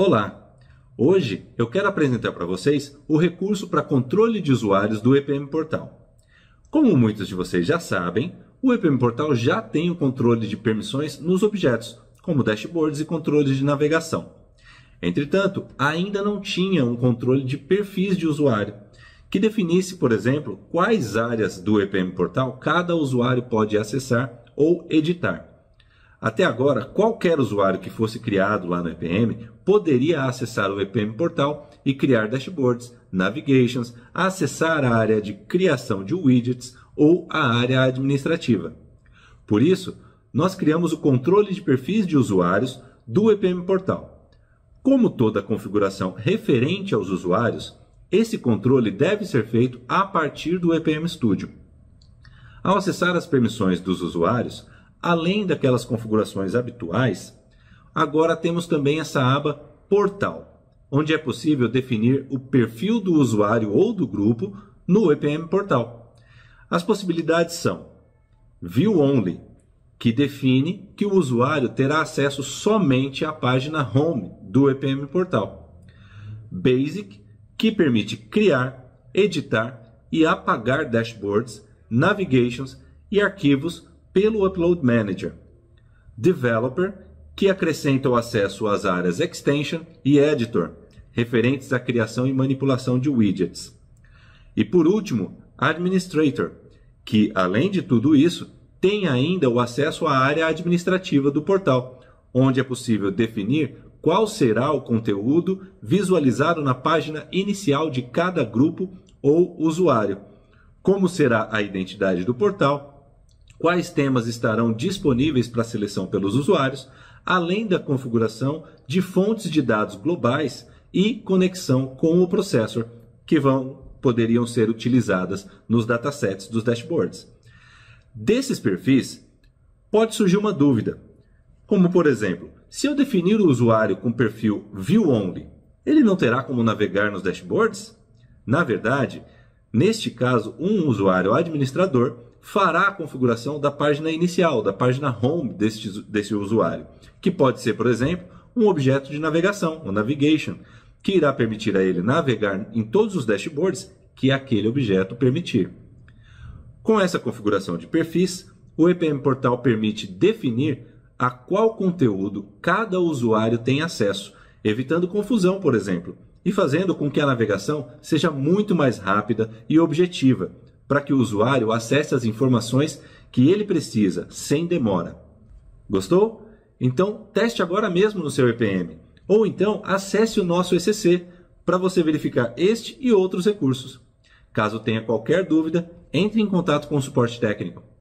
Olá! Hoje eu quero apresentar para vocês o recurso para controle de usuários do EPM Portal. Como muitos de vocês já sabem, o EPM Portal já tem o controle de permissões nos objetos, como dashboards e controles de navegação. Entretanto, ainda não tinha um controle de perfis de usuário, que definisse, por exemplo, quais áreas do EPM Portal cada usuário pode acessar ou editar. Até agora, qualquer usuário que fosse criado lá no EPM poderia acessar o EPM Portal e criar dashboards, navigations, acessar a área de criação de widgets ou a área administrativa. Por isso, nós criamos o controle de perfis de usuários do EPM Portal. Como toda configuração referente aos usuários, esse controle deve ser feito a partir do EPM Studio. Ao acessar as permissões dos usuários, Além daquelas configurações habituais, agora temos também essa aba Portal, onde é possível definir o perfil do usuário ou do grupo no EPM Portal. As possibilidades são View Only, que define que o usuário terá acesso somente à página Home do EPM Portal. Basic, que permite criar, editar e apagar dashboards, navigations e arquivos pelo Upload Manager. Developer, que acrescenta o acesso às áreas Extension e Editor, referentes à criação e manipulação de widgets. E por último, Administrator, que além de tudo isso, tem ainda o acesso à área administrativa do portal, onde é possível definir qual será o conteúdo visualizado na página inicial de cada grupo ou usuário, como será a identidade do portal, quais temas estarão disponíveis para seleção pelos usuários, além da configuração de fontes de dados globais e conexão com o processor que vão poderiam ser utilizadas nos datasets dos dashboards. Desses perfis, pode surgir uma dúvida, como por exemplo, se eu definir o usuário com perfil view only, ele não terá como navegar nos dashboards? Na verdade, Neste caso, um usuário administrador fará a configuração da página inicial, da página home deste, desse usuário, que pode ser, por exemplo, um objeto de navegação, o navigation, que irá permitir a ele navegar em todos os dashboards que aquele objeto permitir. Com essa configuração de perfis, o EPM Portal permite definir a qual conteúdo cada usuário tem acesso, evitando confusão, por exemplo, e fazendo com que a navegação seja muito mais rápida e objetiva, para que o usuário acesse as informações que ele precisa sem demora. Gostou? Então teste agora mesmo no seu EPM, ou então acesse o nosso ECC para você verificar este e outros recursos. Caso tenha qualquer dúvida, entre em contato com o suporte técnico.